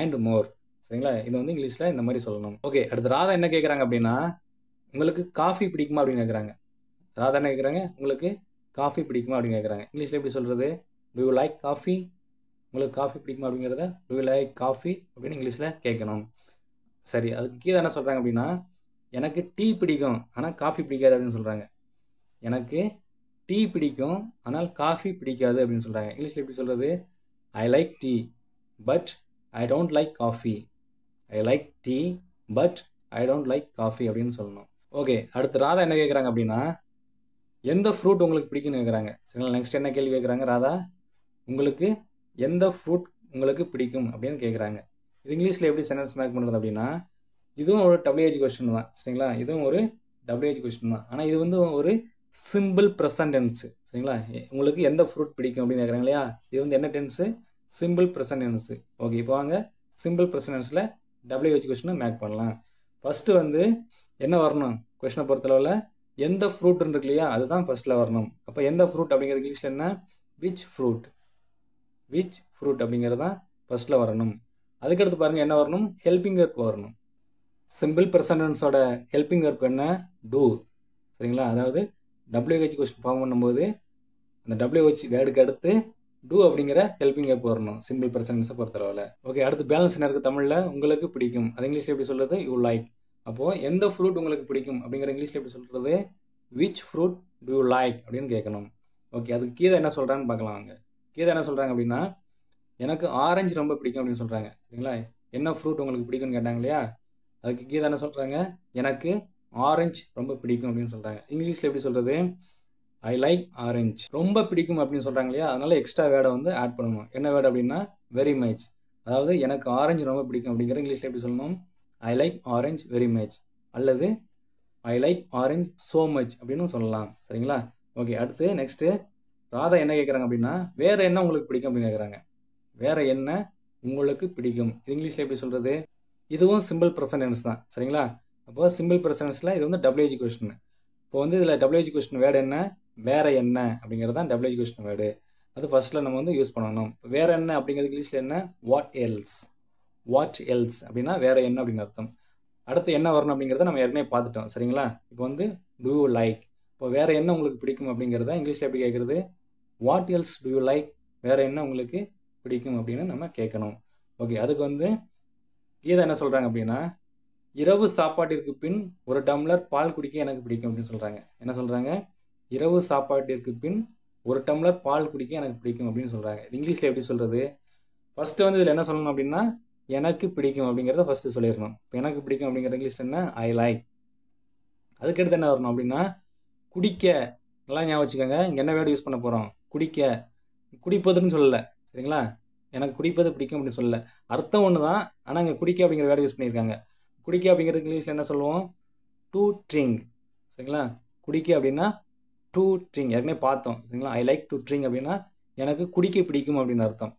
அண்ட் மோர் சரிங்களா இது வந்து இங்கிலீஷில் இந்த மாதிரி சொல்லணும் ஓகே அடுத்து ராதா என்ன கேட்குறாங்க அப்படின்னா உங்களுக்கு காஃபி பிடிக்குமா அப்படின்னு கேட்குறாங்க ராதா என்ன கேட்குறாங்க உங்களுக்கு காஃபி பிடிக்குமா அப்படின்னு கேட்குறாங்க இங்கிலீஷில் எப்படி சொல்கிறது டூ யூ லைக் காஃபி உங்களுக்கு காஃபி பிடிக்குமா அப்படிங்கிறத டூ யூ லைக் காஃபி அப்படின்னு இங்கிலீஷில் கேட்கணும் சரி அதுக்கு கீழே என்ன சொல்கிறாங்க அப்படின்னா எனக்கு டீ பிடிக்கும் ஆனால் காஃபி பிடிக்காது அப்படின்னு சொல்கிறாங்க எனக்கு டீ பிடிக்கும் ஆனால் காஃபி பிடிக்காது அப்படின்னு சொல்கிறாங்க இங்கிலீஷில் எப்படி சொல்கிறது I like tea but I don't like coffee I like tea but I don't like coffee அப்படின்னு சொல்லணும் ஓகே அடுத்து ராதா என்ன கேட்குறாங்க அப்படின்னா எந்த ஃப்ரூட் உங்களுக்கு பிடிக்கும்னு கேட்குறாங்க சரிங்களா நெக்ஸ்ட் என்ன கேள்வி கேட்குறாங்க ராதா உங்களுக்கு எந்த ஃப்ரூட் உங்களுக்கு பிடிக்கும் அப்படின்னு கேட்குறாங்க இது இங்கிலீஷில் எப்படி சென்டென்ஸ் மேக் பண்ணுறது அப்படின்னா இதுவும் ஒரு டபிள்யூஹெச் கொஸ்டின் தான் சரிங்களா இதுவும் ஒரு டபிள்யூஹெச் கொஸ்டின் தான் ஆனால் இது வந்து ஒரு சிம்பிள் ப்ரெசன்ட் டென்ஸு சரிங்களா உங்களுக்கு எந்த ஃப்ரூட் பிடிக்கும் அப்படின்னு கேட்குறாங்க இல்லையா இது வந்து என்ன tense simple present tense okay இப்போ வாங்க சிம்பிள் ப்ரெசன்ட் டென்ஸில் டபிள்யூஹெச் கொஸ்டினை மேக் பண்ணலாம் ஃபஸ்ட்டு வந்து என்ன வரணும் கொஷினை பொறுத்தளவில் எந்த ஃப்ரூட் இருக்கு இல்லையா அதுதான் ஃபஸ்ட்டில் வரணும் அப்போ எந்த ஃப்ரூட் அப்படிங்கிறது இங்கிலீஷில் என்ன விச் ஃப்ரூட் விச் ஃப்ரூட் அப்படிங்கிறது தான் ஃபஸ்ட்டில் வரணும் அதுக்கடுத்து பாருங்கள் என்ன வரணும் ஹெல்பிங் ஒர்க் வரணும் சிம்பிள் ப்ரெசன்டென்ஸோட ஹெல்பிங் ஒர்க் என்ன டூ சரிங்களா அதாவது டபிள்யூஹெச் கொஸ்டின் ஃபார்ம் பண்ணும்போது அந்த டபிள்யூஹெச் வேர்டுக்கு அடுத்து டூ அப்படிங்கிற ஹெல்பிங் ஏப் வரணும் சிம்பிள் பர்சன்ஸை பொறுத்தளவில் ஓகே அடுத்து பேலன்ஸ் என்ன தமிழில் உங்களுக்கு பிடிக்கும் அது இங்கிலீஷில் எப்படி சொல்கிறது யூ லைக் அப்போது எந்த ஃப்ரூட் உங்களுக்கு பிடிக்கும் அப்படிங்கிற இங்கிலீஷில் எப்படி சொல்கிறது which fruit do you like அப்படின்னு கேட்கணும் ஓகே அதுக்கு கீதை என்ன சொல்கிறான்னு பார்க்கலாம் அங்கே கீதை என்ன சொல்கிறாங்க அப்படின்னா எனக்கு ஆரஞ்சு ரொம்ப பிடிக்கும் அப்படின்னு சொல்கிறாங்க சரிங்களா என்ன ஃப்ரூட் உங்களுக்கு பிடிக்கும்னு கேட்டாங்க இல்லையா அதுக்கு கீதை என்ன சொல்கிறாங்க எனக்கு ஆரஞ்சு ரொம்ப பிடிக்கும் அப்படின்னு சொல்கிறாங்க இங்கிலீஷில் எப்படி சொல்கிறது ஐ லைக் ஆரஞ்ச் ரொம்ப பிடிக்கும் அப்படின்னு சொல்கிறாங்க இல்லையா அதனால் எக்ஸ்ட்ரா வேர்டை வந்து ஆட் பண்ணணும் என்ன வேர்டு அப்படின்னா வெரி மச் அதாவது எனக்கு ஆரஞ்சு ரொம்ப பிடிக்கும் அப்படிங்கிற இங்கிலீஷில் எப்படி சொல்லணும் I like orange very much அல்லது I like orange so much அப்படின்னு சொல்லலாம் சரிங்களா ஓகே அடுத்து நெக்ஸ்ட்டு ராதா என்ன கேட்குறாங்க அப்படின்னா வேறு என்ன உங்களுக்கு பிடிக்கும் அப்படின்னு கேட்குறாங்க வேறு என்ன உங்களுக்கு பிடிக்கும் இது இங்கிலீஷில் எப்படி சொல்கிறது இதுவும் சிம்பிள் ப்ரெசன்டென்ஸ் தான் சரிங்களா அப்போ சிம்பிள் ப்ரெசன்ஸில் இது வந்து டபிள்யூஹெச் கொஸ்டின் இப்போ வந்து இதில் டபுள்யூஜி கொஸ்டின் வேர்டு என்ன வேறு என்ன அப்படிங்கிறது தான் டபிள்யூஹெச் கொஸ்டின் வேர்டு அது ஃபஸ்ட்டில் நம்ம வந்து யூஸ் பண்ணணும் வேறு என்ன அப்படிங்கிறது இங்கிலீஷில் என்ன வாட் எல்ஸ் வாட் எல்ஸ் அப்படின்னா வேறு என்ன அப்படின்னு அர்த்தம் அடுத்து என்ன வரணும் அப்படிங்கிறத நம்ம ஏற்கனவே பார்த்துட்டோம் சரிங்களா இப்போ வந்து டூ யூ லைக் இப்போ வேறு என்ன உங்களுக்கு பிடிக்கும் அப்படிங்கிறத இங்கிலீஷில் எப்படி கேட்குறது what else do you like வேறு என்ன உங்களுக்கு பிடிக்கும் அப்படின்னு நம்ம கேட்கணும் ஓகே அதுக்கு வந்து கீதை என்ன சொல்கிறாங்க அப்படின்னா இரவு சாப்பாட்டிற்கு பின் ஒரு டம்ளர் பால் குடிக்க எனக்கு பிடிக்கும் அப்படின்னு சொல்கிறாங்க என்ன சொல்கிறாங்க இரவு சாப்பாட்டிற்கு பின் ஒரு டம்ளர் பால் குடிக்க எனக்கு பிடிக்கும் அப்படின்னு சொல்கிறாங்க இங்கிலீஷில் எப்படி சொல்கிறது ஃபஸ்ட்டு வந்து இதில் என்ன சொல்லணும் அப்படின்னா எனக்கு பிடிக்கும் அப்படிங்கிறத ஃபஸ்ட்டு சொல்லிடணும் இப்போ எனக்கு பிடிக்கும் அப்படிங்கிறது இங்கிலீஷில் என்ன ஐ லைக் அதுக்கடுத்து என்ன வரணும் அப்படின்னா குடிக்க நல்லா ஞாபகம் வச்சுக்கோங்க இங்கே என்ன வேர்டு யூஸ் பண்ண போகிறோம் குடிக்க குடிப்பதுன்னு சொல்லலை சரிங்களா எனக்கு குடிப்பது பிடிக்கும் அப்படின்னு சொல்லலை அர்த்தம் ஒன்று தான் ஆனால் இங்கே குடிக்க அப்படிங்கிற வேர்டு யூஸ் பண்ணியிருக்காங்க குடிக்க அப்படிங்கிறது இங்கிலீஷில் என்ன சொல்லுவோம் டூ ட்ரிங் சரிங்களா குடிக்க அப்படின்னா டூ ட்ரிங் ஏற்கனவே பார்த்தோம் சரிங்களா ஐ லைக் டூ ட்ரிங் அப்படின்னா எனக்கு குடிக்க பிடிக்கும் அப்படின்னு அர்த்தம்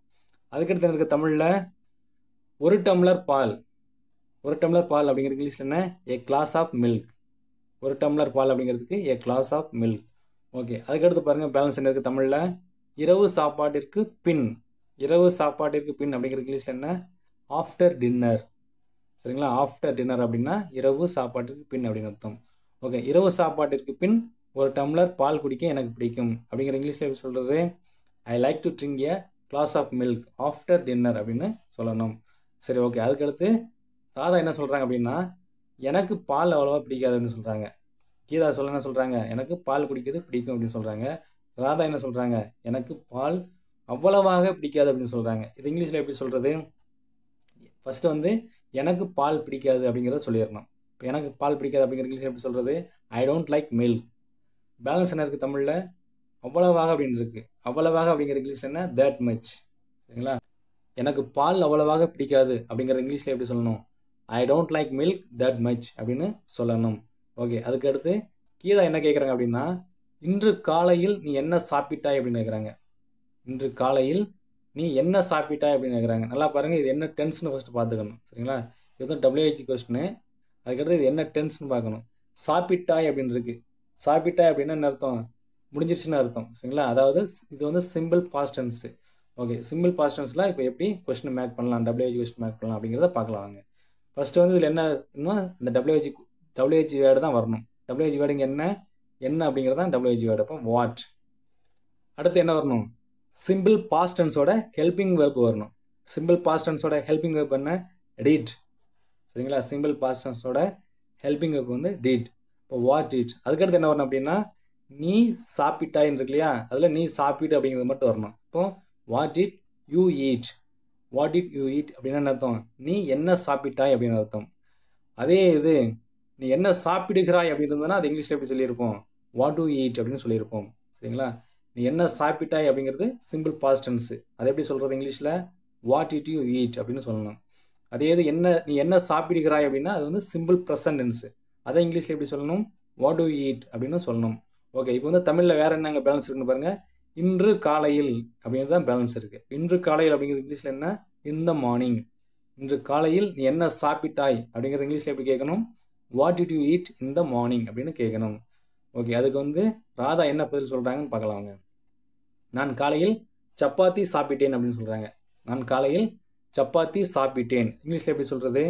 அதுக்கடுத்து எனக்கு தமிழில் ஒரு டம்ளர் பால் ஒரு டம்ளர் பால் அப்படிங்கிறது இங்கிலீஷில் என்ன ஏ கிளாஸ் ஆஃப் மில்க் ஒரு டம்ளர் பால் அப்படிங்கிறதுக்கு a glass of milk okay அதுக்கடுத்து பாருங்கள் பேலன்ஸ் என்ன இருக்குது தமிழில் இரவு சாப்பாட்டிற்கு பின் இரவு சாப்பாட்டிற்கு பின் அப்படிங்கிற இங்கிலீஷில் என்ன ஆஃப்டர் டின்னர் சரிங்களா ஆஃப்டர் டின்னர் அப்படின்னா இரவு சாப்பாட்டுக்கு பின் அப்படின்னு அர்த்தம் ஓகே இரவு சாப்பாட்டிற்கு பின் ஒரு டம்ளர் பால் குடிக்க எனக்கு பிடிக்கும் அப்படிங்கிற இங்கிலீஷில் எப்படி சொல்கிறது I like to drink a glass of milk after dinner அப்படின்னு சொல்லணும் சரி ஓகே அதுக்கடுத்து தாதா என்ன சொல்கிறாங்க அப்படின்னா எனக்கு பால் அவ்வளோவா பிடிக்காது அப்படின்னு சொல்கிறாங்க கீதா சொல்ல என்ன சொல்கிறாங்க எனக்கு பால் குடிக்கிறது பிடிக்கும் அப்படின்னு சொல்கிறாங்க ராதா என்ன சொல்கிறாங்க எனக்கு பால் அவ்வளவாக பிடிக்காது அப்படின்னு சொல்கிறாங்க இது இங்கிலீஷில் எப்படி சொல்கிறது ஃபஸ்ட்டு வந்து எனக்கு பால் பிடிக்காது அப்படிங்கிறத சொல்லிடணும் இப்போ எனக்கு பால் பிடிக்காது அப்படிங்கிற இங்கிலீஷ் எப்படி சொல்கிறது I don't like milk balance என்ன இருக்குது தமிழில் அவ்வளவாக அப்படின்னு இருக்குது அவ்வளவாக அப்படிங்கிற இங்கிலீஷில் என்ன தேட் மச் சரிங்களா எனக்கு பால் அவ்வளவாக பிடிக்காது அப்படிங்கிற இங்கிலீஷில் எப்படி சொல்லணும் I don't like milk that much அப்படின்னு சொல்லணும் ஓகே அதுக்கு அடுத்து கீதா என்ன கேட்குறாங்க அப்படின்னா இன்று காலையில் நீ என்ன சாப்பிட்டாய் அப்படின்னு கேட்குறாங்க இன்று காலையில் நீ என்ன சாப்பிட்டா அப்படின்னு கேட்குறாங்க நல்லா பாருங்கள் இது என்ன டென்ஸ்னு ஃபஸ்ட்டு பார்த்துக்கணும் சரிங்களா இது வந்து டபிள்யூஹெச் கொஸ்டின் அதுக்கடுத்து இது என்ன டென்ஸ்னு பார்க்கணும் சாப்பிட்டாய் அப்படின்னு இருக்குது சாப்பிட்டாய் அப்படின்னா என்ன அர்த்தம் முடிஞ்சிருச்சுன்னு அர்த்தம் சரிங்களா அதாவது இது வந்து simple past okay simple past இப்போ எப்படி கொஸ்டின் மேக் பண்ணலாம் டபிள்யூஹெச் கொஸ்டின் மேக் பண்ணலாம் அப்படிங்கிறத பார்க்கலாம் வாங்க ஃபஸ்ட்டு வந்து இதில் என்ன இந்த டபிள்யூஹெச் டபிள்யூஹெச் வேர்டு தான் வரணும் டபிள்யூஹெச் வேர்டுங்க என்ன என்ன அப்படிங்கிறது தான் டபிள்யூஹெச் வேர்டு அப்போ வாட் அடுத்து என்ன வரணும் சிம்பிள் பாஸ்டன்ஸோட ஹெல்பிங் வேர்ப் வரணும் சிம்பிள் பாஸ்டன்ஸோட ஹெல்பிங் வேர்ப் என்ன டீட் சரிங்களா சிம்பிள் பாஸ்டன்ஸோட ஹெல்பிங் வேர்ப் வந்து டீட் இப்போ வாட் டீட் அதுக்கடுத்து என்ன வரணும் அப்படின்னா நீ சாப்பிட்டாயின் இருக்கு இல்லையா அதில் நீ சாப்பிட்டு அப்படிங்கிறது மட்டும் வரணும் இப்போ what did you eat what did you eat அப்படின்னா அர்த்தம் நீ என்ன சாப்பிட்டாய் அப்படின்னு அர்த்தம் அதே இது நீ என்ன சாப்பிடுகிறாய் அப்படின்னு இருந்ததுன்னா அது இங்கிலீஷில் எப்படி சொல்லியிருப்போம் வாட் டு ஈட் அப்படின்னு சொல்லியிருப்போம் சரிங்களா நீ என்ன சாப்பிட்டாய் அப்படிங்கிறது சிம்பிள் பாஸ்டன்ஸு அதை எப்படி சொல்கிறது இங்கிலீஷில் வாட் இட் யூ ஈட் அப்படின்னு சொல்லணும் அதே இது என்ன நீ என்ன சாப்பிடுகிறாய் அப்படின்னா அது வந்து சிம்பிள் ப்ரெசன்ட் அதை இங்கிலீஷில் எப்படி சொல்லணும் வாட் டு ஈட் அப்படின்னு சொல்லணும் ஓகே இப்போ வந்து தமிழில் வேறு என்னங்க பேலன்ஸ் இருக்குன்னு பாருங்கள் இன்று காலையில் அப்படிங்கிறது தான் பேலன்ஸ் இருக்குது இன்று காலையில் அப்படிங்கிறது இங்கிலீஷில் என்ன இன் த மார்னிங் இன்று காலையில் நீ என்ன சாப்பிட்டாய் அப்படிங்கிறது இங்கிலீஷில் எப்படி கேட்கணும் what did you eat the morning அப்படின்னு கேட்கணும் ஓகே அதுக்கு வந்து ராதா என்ன பதில் சொல்கிறாங்கன்னு பார்க்கலாம் அவங்க நான் காலையில் சப்பாத்தி சாப்பிட்டேன் அப்படின்னு சொல்கிறாங்க நான் காலையில் சப்பாத்தி சாப்பிட்டேன் இங்கிலீஷில் எப்படி சொல்கிறது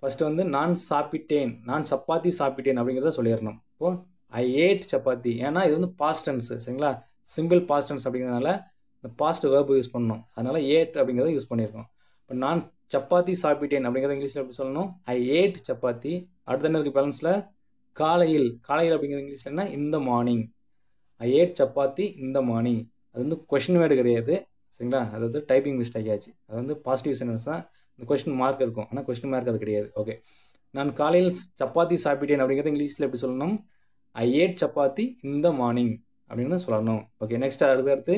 ஃபஸ்ட்டு வந்து நான் சாப்பிட்டேன் நான் சப்பாத்தி சாப்பிட்டேன் அப்படிங்கிறத சொல்லிடணும் இப்போது ஐ ஏட் சப்பாத்தி ஏன்னா இது வந்து பாஸ்டன்ஸ் சரிங்களா சிம்பிள் பாஸ்டன்ஸ் அப்படிங்கிறதுனால இந்த பாஸ்ட் வேர்பு யூஸ் பண்ணணும் அதனால் ஏட் அப்படிங்கிறத யூஸ் பண்ணியிருக்கோம் இப்போ நான் சப்பாத்தி சாப்பிட்டேன் அப்படிங்கிறத இங்கிலீஷில் எப்படி சொல்லணும் ஐ ஏட் சப்பாத்தி அடுத்த என்ன இருக்குது பேலன்ஸில் காலையில் காலையில் அப்படிங்கிறது இங்கிலீஷில் என்ன இந்த மார்னிங் ஐ ஏட் சப்பாத்தி இந்த மார்னிங் அது வந்து கொஷின் வேர்டு கிடையாது சரிங்களா அது வந்து டைப்பிங் மிஸ்டேக் ஆச்சு அது வந்து பாசிட்டிவ் சென்டென்ஸ் தான் இந்த கொஸ்டின் மார்க் இருக்கும் ஆனால் கொஸ்டின் மார்க் அது கிடையாது ஓகே நான் காலையில் சப்பாத்தி சாப்பிட்டேன் அப்படிங்கிறது இங்கிலீஷில் எப்படி சொல்லணும் I ate chapati in the morning அப்படின்னு சொல்லணும் ஓகே நெக்ஸ்ட் அடுத்து அடுத்து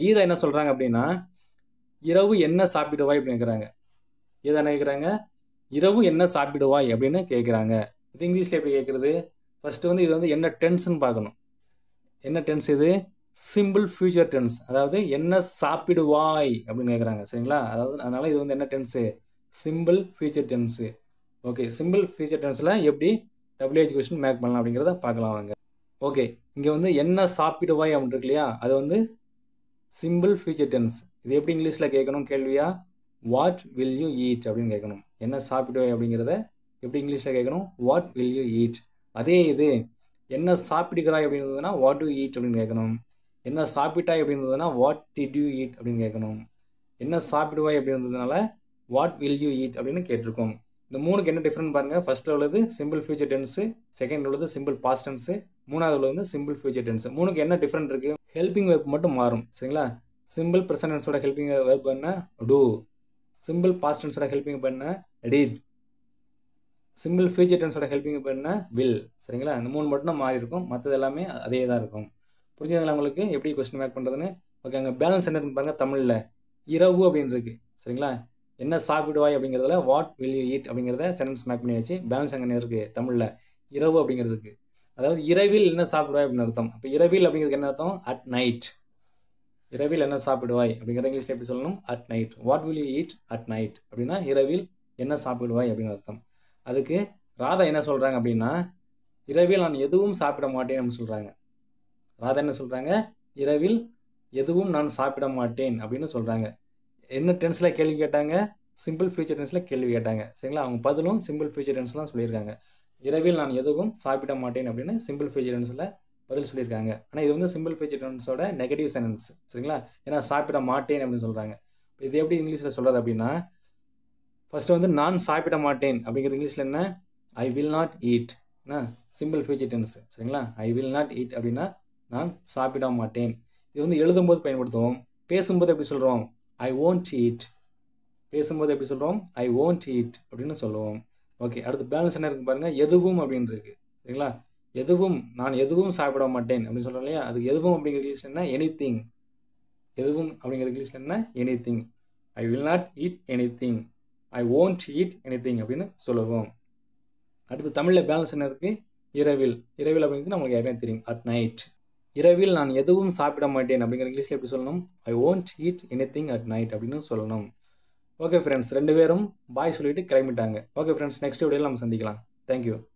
கீதா என்ன சொல்கிறாங்க அப்படின்னா இரவு என்ன சாப்பிடுவாய் அப்படின்னு கேட்குறாங்க கீதா என்ன கேட்குறாங்க இரவு என்ன சாப்பிடுவாய் அப்படின்னு கேட்குறாங்க இது இங்கிலீஷில் எப்படி கேட்குறது ஃபஸ்ட்டு வந்து இது வந்து என்ன டென்ஸ்னு பார்க்கணும் என்ன டென்ஸ் இது சிம்பிள் ஃபியூச்சர் டென்ஸ் அதாவது என்ன சாப்பிடுவாய் அப்படின்னு கேட்குறாங்க சரிங்களா அதாவது அதனால் இது வந்து என்ன tense simple future tense okay simple future டென்ஸில் எப்படி டபிள்யூஹெச் கொஸ்டின் மேக் பண்ணலாம் அப்படிங்கிறத பார்க்கலாம் அவங்க ஓகே இங்கே வந்து என்ன சாப்பிடுவாய் அப்படின்ட்டு இருக்கு இல்லையா அது வந்து சிம்பிள் ஃபியூச்சர் டென்ஸ் இது எப்படி இங்கிலீஷில் கேட்கணும் கேள்வியா வாட் வில் யூ ஈட் அப்படின்னு கேட்கணும் என்ன சாப்பிடுவாய் அப்படிங்கிறத எப்படி இங்கிலீஷில் கேட்கணும் வாட் வில் யூ ஈட் அதே இது என்ன சாப்பிடுகிறாய் அப்படிங்கிறதுனா வாட் யூ ஈட் அப்படின்னு கேட்கணும் என்ன சாப்பிட்டாய் இருந்ததுன்னா வாட் டிட் யூ ஈட் அப்படின்னு கேட்கணும் என்ன சாப்பிடுவாய் இருந்ததுனால வாட் வில் யூ ஈட் அப்படின்னு கேட்டிருக்கோம் இந்த மூணுக்கு என்ன டிஃப்ரெண்ட் பாருங்கள் ஃபஸ்ட்டில் உள்ளது சிம்பிள் ஃபியூச்சர் டென்ஸு செகண்ட் உள்ளது சிம்பிள் பாஸ்ட் டென்ஸு மூணாவது உள்ளது வந்து சிம்பிள் ஃபியூச்சர் டென்ஸு மூணுக்கு என்ன டிஃப்ரெண்ட் இருக்குது ஹெல்பிங் வெப் மட்டும் மாறும் சரிங்களா சிம்பிள் ப்ரெசன்ட் டென்ஸோட ஹெல்பிங் வெப் என்ன டூ சிம்பிள் பாஸ்ட் டென்ஸோட ஹெல்பிங் பண்ண டீட் சிம்பிள் ஃபியூச்சர் டென்ஸோட ஹெல்பிங் பண்ண வில் சரிங்களா இந்த மூணு மட்டும் தான் மாறி இருக்கும் மற்றது எல்லாமே அதே தான் இருக்கும் புரிஞ்சுதுங்களா உங்களுக்கு எப்படி கொஸ்டின் மேக் பண்ணுறதுன்னு ஓகே அங்கே பேலன்ஸ் என்ன பாருங்க தமிழில் இரவு அப்படின்னு இருக்குது சரிங்களா என்ன சாப்பிடுவாய் அப்படிங்கிறதுல வாட் வில் யூ ஈட் அப்படிங்கிறத சென்டென்ஸ் மேக் பண்ணி வச்சு பேலன்ஸ் அங்கே இருக்குது தமிழில் இரவு அப்படிங்கிறதுக்கு அதாவது இரவில் என்ன சாப்பிடுவாய் அப்படின்னு அர்த்தம் அப்போ இரவில் அப்படிங்கிறதுக்கு என்ன அர்த்தம் அட் நைட் இரவில் என்ன சாப்பிடுவாய் அப்படிங்கிற இங்கிலீஷ் எப்படி சொல்லணும் at night what will you eat at night அப்படின்னா இரவில் என்ன சாப்பிடுவாய் அப்படின்னு அர்த்தம் அதுக்கு ராதா என்ன சொல்கிறாங்க அப்படின்னா இரவில் நான் எதுவும் சாப்பிட மாட்டேன் அப்படின்னு சொல்கிறாங்க ராதா என்ன சொல்கிறாங்க இரவில் எதுவும் நான் சாப்பிட மாட்டேன் அப்படின்னு சொல்கிறாங்க என்ன டென்ஸில் கேள்வி கேட்டாங்க சிம்பிள் ஃபியூச்சர் டென்ஸில் கேள்வி கேட்டாங்க சரிங்களா அவங்க பதிலும் சிம்பிள் ஃபியூச்சர் டென்ஸ்லாம் சொல்லியிருக்காங்க இரவில் நான் எதுவும் சாப்பிட மாட்டேன் அப்படின்னு சிம்பிள் ஃபியூச்சர் டென்ஸில் பதில் சொல்லியிருக்காங்க ஆனால் இது வந்து சிம்பிள் ஃபியூச்சர் டென்ஸோட நெகட்டிவ் சென்டென்ஸ் சரிங்களா ஏன்னா சாப்பிட மாட்டேன் அப்படின்னு சொல்கிறாங்க இது எப்படி இங்கிலீஷில் சொல்கிறது அப்படின்னா ஃபஸ்ட்டு வந்து நான் சாப்பிட மாட்டேன் அப்படிங்கிறது இங்கிலீஷில் என்ன ஐ வில் நாட் ஈட் என்ன சிம்பிள் ஃபியூச்சர் டென்ஸ் சரிங்களா ஐ வில் நாட் ஈட் அப்படின்னா நான் சாப்பிட மாட்டேன் இது வந்து எழுதும்போது பயன்படுத்துவோம் பேசும்போது எப்படி சொல்கிறோம் ஐ ஓன்ட் ஈட் பேசும்போது எப்படி சொல்கிறோம் ஐ ஓன்ட் ஈட் அப்படின்னு சொல்லுவோம் ஓகே அடுத்து பேலன்ஸ் என்ன இருக்கு பாருங்கள் எதுவும் அப்படின்னு இருக்குது சரிங்களா எதுவும் நான் எதுவும் சாப்பிட மாட்டேன் அப்படின்னு சொல்கிறோம் இல்லையா அது எதுவும் அப்படிங்கிற இங்கிலீஷ் என்ன எனி திங் எதுவும் அப்படிங்கிற இங்கிலீஷில் என்ன anything I will not eat anything I won't eat anything அப்படின்னு சொல்லுவோம் அடுத்து தமிழில் பேலன்ஸ் என்ன இருக்குது இரவில் இரவில் அப்படிங்கிறது நம்மளுக்கு யாருமே தெரியும் அட் நைட் இரவில் நான் எதுவும் சாப்பிட மாட்டேன் அப்படிங்கிற இங்கிலீஷில் எப்படி சொல்லணும் I won't eat anything at night அப்படின்னு சொல்லணும் ஓகே ஃப்ரெண்ட்ஸ் ரெண்டு பேரும் பாய் சொல்லிவிட்டு கிளம்பிட்டாங்க ஓகே ஃப்ரெண்ட்ஸ் நெக்ஸ்ட் வீடியோவில் நம்ம சந்திக்கலாம் தேங்க்யூ